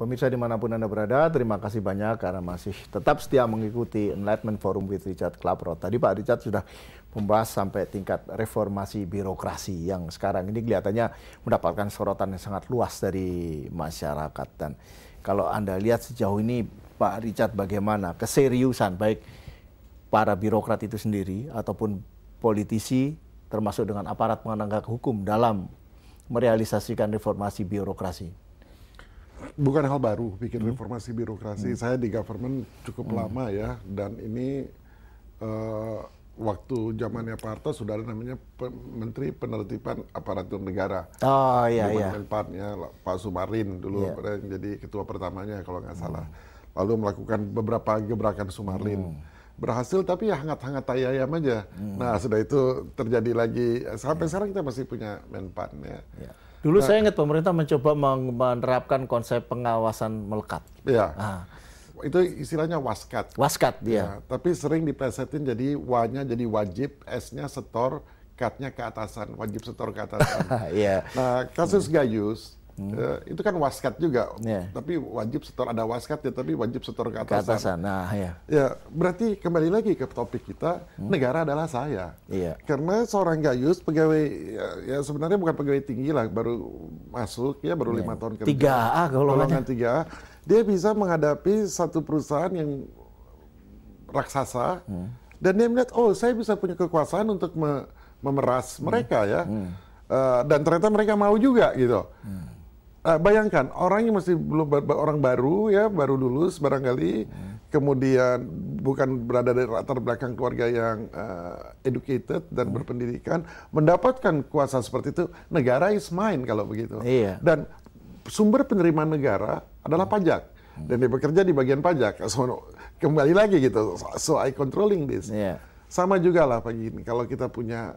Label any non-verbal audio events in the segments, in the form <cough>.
Pemirsa dimanapun Anda berada, terima kasih banyak karena masih tetap setia mengikuti Enlightenment Forum with Richard Klaprot. Tadi Pak Richard sudah membahas sampai tingkat reformasi birokrasi yang sekarang ini kelihatannya mendapatkan sorotan yang sangat luas dari masyarakat. Dan kalau Anda lihat sejauh ini Pak Richard bagaimana keseriusan baik para birokrat itu sendiri ataupun politisi termasuk dengan aparat penegak hukum dalam merealisasikan reformasi birokrasi bukan hal baru bikin hmm. reformasi birokrasi. Hmm. Saya di government cukup hmm. lama ya dan ini uh, waktu zamannya Pak Harto sudah ada namanya P Menteri Penertiban Aparatur Negara. Oh iya Di iya. Menpannya Pak Sumarin dulu yeah. jadi ketua pertamanya kalau nggak hmm. salah. Lalu melakukan beberapa gebrakan Sumarin. Hmm. Berhasil tapi ya hangat-hangat ayam aja. Hmm. Nah, sudah itu terjadi lagi sampai yeah. sekarang kita masih punya Menpan ya. Yeah. Dulu nah, saya ingat pemerintah mencoba menerapkan konsep pengawasan melekat. Iya. Nah. Itu istilahnya waskat. Waskat, ya. ya. Tapi sering dipresetin jadi W-nya jadi wajib, S-nya setor, cut-nya ke atasan, wajib setor ke atasan. <laughs> Iya. nah, kasus Gayus, uh, itu kan waskat juga. Yeah. Tapi wajib setor ada waskat ya, tapi wajib setor ke atas. Ke atasan. Nah, ya. Ya, berarti kembali lagi ke topik kita, hmm. negara adalah saya. Yeah. Karena seorang Gayus pegawai ya, ya sebenarnya bukan pegawai tinggi lah, baru masuk ya baru iya. lima yeah. tahun kerja. 3A golongan 3A. Dia bisa menghadapi satu perusahaan yang raksasa hmm. dan dia melihat oh, saya bisa punya kekuasaan untuk me memeras hmm. mereka hmm. ya. Hmm. Uh, dan ternyata mereka mau juga gitu. Hmm. Uh, bayangkan orang yang masih belum orang baru ya baru lulus barangkali hmm. kemudian bukan berada dari latar belakang keluarga yang uh, educated dan hmm. berpendidikan mendapatkan kuasa seperti itu negara is mine kalau begitu iya. dan sumber penerimaan negara adalah hmm. pajak hmm. dan dia bekerja di bagian pajak <laughs> so, kembali lagi gitu so, so I controlling this yeah. sama juga lah pagi ini kalau kita punya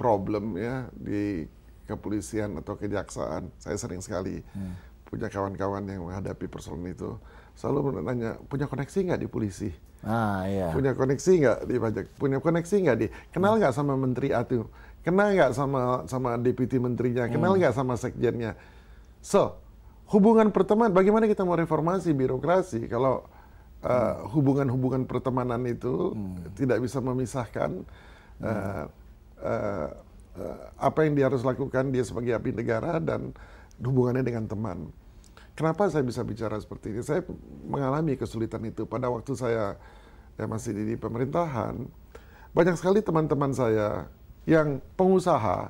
problem ya di kepolisian atau kejaksaan, saya sering sekali hmm. punya kawan-kawan yang menghadapi persoalan itu. Selalu menanya, punya koneksi nggak di polisi? Ah, iya. Punya koneksi nggak di pajak? Punya koneksi nggak di? Kenal nggak hmm. sama menteri atu? Kenal nggak sama sama deputi menterinya? Kenal hmm. nggak hmm. sama sekjennya? So, hubungan pertemanan, bagaimana kita mau reformasi birokrasi kalau eh, hmm. hubungan-hubungan uh, pertemanan itu hmm. tidak bisa memisahkan? hmm. uh, uh, apa yang dia harus lakukan dia sebagai api negara dan hubungannya dengan teman. Kenapa saya bisa bicara seperti ini? Saya mengalami kesulitan itu pada waktu saya ya masih di pemerintahan. Banyak sekali teman-teman saya yang pengusaha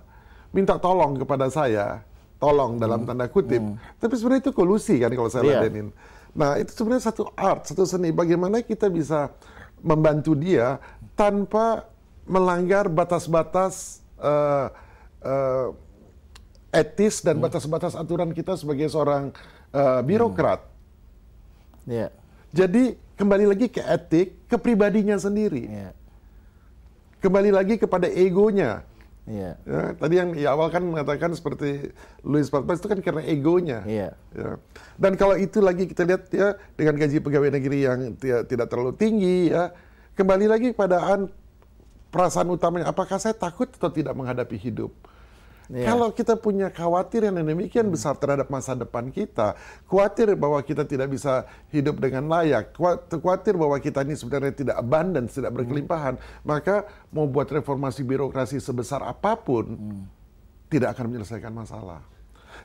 minta tolong kepada saya, tolong dalam hmm. tanda kutip. Hmm. Tapi sebenarnya itu kolusi kan kalau saya yeah. ladenin. Nah, itu sebenarnya satu art, satu seni bagaimana kita bisa membantu dia tanpa melanggar batas-batas uh, etis dan hmm. batas-batas aturan kita sebagai seorang uh, birokrat. Hmm. Yeah. Jadi kembali lagi ke etik, ke pribadinya sendiri. Yeah. Kembali lagi kepada egonya. Yeah. Ya, tadi yang di awal kan mengatakan seperti Louis Pasteur itu kan karena egonya. Yeah. Ya. Dan kalau itu lagi kita lihat ya dengan gaji pegawai negeri yang tidak terlalu tinggi ya, kembali lagi kepada perasaan utamanya apakah saya takut atau tidak menghadapi hidup. Yeah. Kalau kita punya khawatir yang demikian hmm. besar terhadap masa depan kita, khawatir bahwa kita tidak bisa hidup dengan layak, khawatir bahwa kita ini sebenarnya tidak abundant, tidak berkelimpahan, hmm. maka mau buat reformasi birokrasi sebesar apapun hmm. tidak akan menyelesaikan masalah.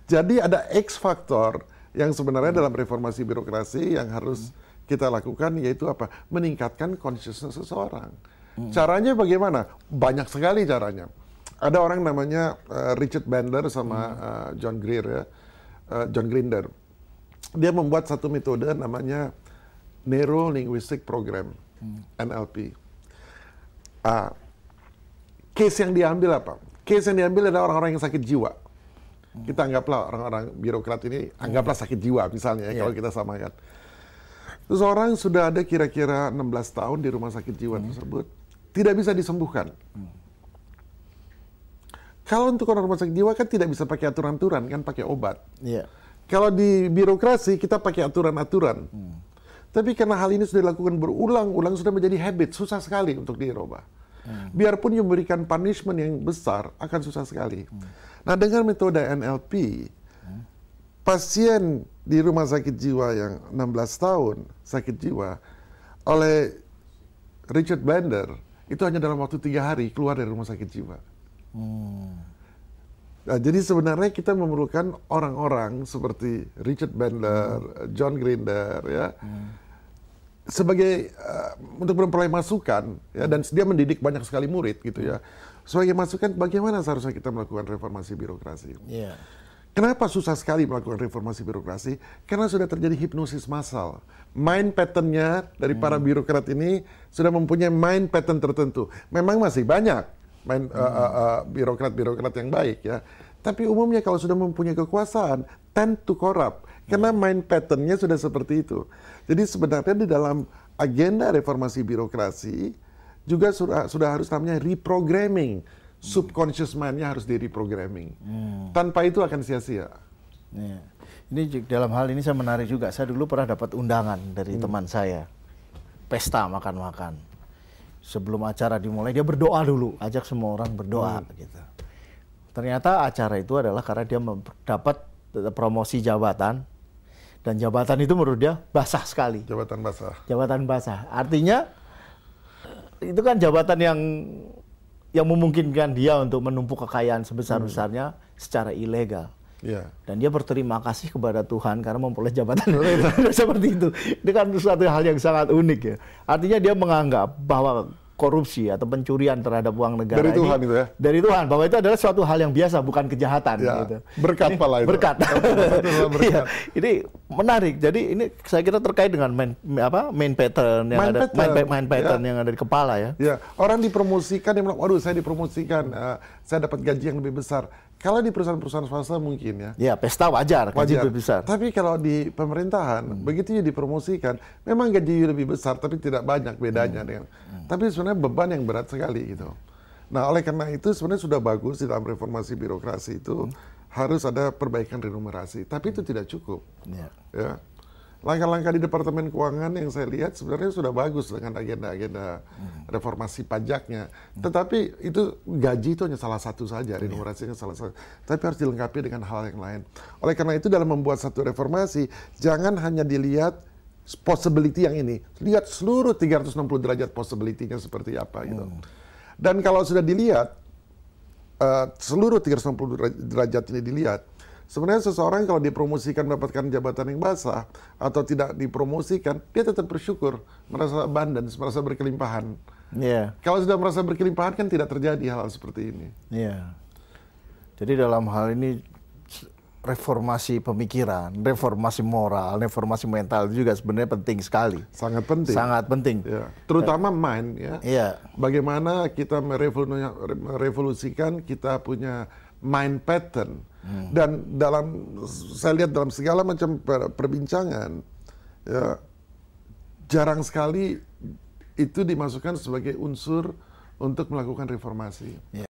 Jadi ada X faktor yang sebenarnya hmm. dalam reformasi birokrasi yang harus hmm. kita lakukan yaitu apa? Meningkatkan consciousness seseorang. Hmm. Caranya bagaimana? Banyak sekali caranya. Ada orang namanya uh, Richard Bender sama hmm. uh, John Greer ya. Uh, John Grinder. Dia membuat satu metode namanya Neuro Linguistic Program, hmm. NLP. Uh, ah, case yang diambil apa? Case yang diambil adalah orang-orang yang sakit jiwa. Hmm. Kita anggaplah orang-orang birokrat ini anggaplah sakit jiwa misalnya yeah. Iya. kalau kita samakan. Terus orang sudah ada kira-kira 16 tahun di rumah sakit jiwa hmm. tersebut tidak bisa disembuhkan. Kalau untuk orang rumah sakit jiwa kan tidak bisa pakai aturan-aturan, kan pakai obat. Yeah. Kalau di birokrasi kita pakai aturan-aturan. Hmm. Tapi karena hal ini sudah dilakukan berulang-ulang, sudah menjadi habit, susah sekali untuk diubah. Hmm. Biarpun memberikan punishment yang besar, akan susah sekali. Hmm. Nah dengan metode NLP, hmm. pasien di rumah sakit jiwa yang 16 tahun, sakit jiwa, oleh Richard Bender, itu hanya dalam waktu tiga hari keluar dari rumah sakit jiwa. Hmm. Nah, jadi sebenarnya kita memerlukan orang-orang seperti Richard Bandler, hmm. John Grinder, ya. Hmm. Sebagai uh, untuk memperoleh masukan ya dan dia mendidik banyak sekali murid gitu ya. Sebagai masukan bagaimana seharusnya kita melakukan reformasi birokrasi. Yeah. Kenapa susah sekali melakukan reformasi birokrasi? Karena sudah terjadi hipnosis massal. Mind patternnya dari hmm. para birokrat ini sudah mempunyai mind pattern tertentu. Memang masih banyak hmm. Eh, eh, eh, birokrat-birokrat hmm. uh, uh, birokrat yang baik ya. Tapi umumnya kalau sudah mempunyai kekuasaan, tend to corrupt. Karena hmm. mind patternnya sudah seperti itu. Jadi sebenarnya di dalam agenda reformasi birokrasi juga sudah, sudah harus namanya reprogramming subconscious mind-nya harus di reprogramming. Hmm. Tanpa itu akan sia-sia. Yeah. Ini dalam hal ini saya menarik juga. Saya dulu pernah dapat undangan dari hmm. teman saya. Pesta makan-makan. Sebelum acara dimulai dia berdoa dulu, ajak semua orang berdoa hmm. gitu. Ternyata acara itu adalah karena dia mendapat eh, promosi jabatan dan jabatan itu menurut dia basah sekali. Jabatan basah. Jabatan basah. Artinya eh, itu kan jabatan yang yang memungkinkan dia untuk menumpuk kekayaan sebesar-besarnya hmm. secara ilegal. Yeah. Dan dia berterima kasih kepada Tuhan karena memperoleh jabatan <laughs> seperti itu. Itu kan suatu hal yang sangat unik ya. Artinya dia menganggap bahwa korupsi atau pencurian terhadap uang negara dari Tuhan ini, itu ya dari Tuhan bahwa itu adalah suatu hal yang biasa bukan kejahatan ya, gitu. berkat ini, pala itu berkat, <laughs> iya. berkat. ya, ini menarik jadi ini saya kira terkait dengan main apa main pattern yang main ada pattern. Main, main pattern ya. yang ada di kepala ya ya orang dipromosikan yang waduh saya dipromosikan uh, saya dapat gaji yang lebih besar kalau di perusahaan-perusahaan swasta mungkin ya. Ya, pesta wajar, gaji wajar. lebih besar. Tapi kalau di pemerintahan, hmm. begitu ya dipromosikan, memang gaji lebih besar, tapi tidak banyak bedanya hmm. dengan. Hmm. Tapi sebenarnya beban yang berat sekali gitu. Nah, oleh karena itu sebenarnya sudah bagus di dalam reformasi birokrasi itu hmm. harus ada perbaikan remunerasi, tapi itu hmm. tidak cukup. Yeah. Ya. ya langkah-langkah di Departemen Keuangan yang saya lihat sebenarnya sudah bagus dengan agenda-agenda hmm. reformasi pajaknya. Tetapi itu gaji itu hanya salah satu saja, iya. remunerasinya salah satu. Tapi harus dilengkapi dengan hal yang lain. Oleh karena itu dalam membuat satu reformasi, jangan hanya dilihat possibility yang ini. Lihat seluruh 360 derajat possibility-nya seperti apa gitu. Hmm. Dan kalau sudah dilihat, uh, seluruh 360 derajat ini dilihat, Sebenarnya seseorang kalau dipromosikan mendapatkan jabatan yang basah atau tidak dipromosikan, dia tetap bersyukur, merasa abundance, merasa berkelimpahan. Yeah. Kalau sudah merasa berkelimpahan kan tidak terjadi hal-hal seperti ini. Yeah. Jadi dalam hal ini reformasi pemikiran, reformasi moral, reformasi mental juga sebenarnya penting sekali. Sangat penting. Sangat penting. Ya. Terutama mind ya. Iya. Bagaimana kita merevolusikan kita punya mind pattern. Hmm. Dan dalam saya lihat dalam segala macam perbincangan ya, jarang sekali itu dimasukkan sebagai unsur untuk melakukan reformasi. Yeah.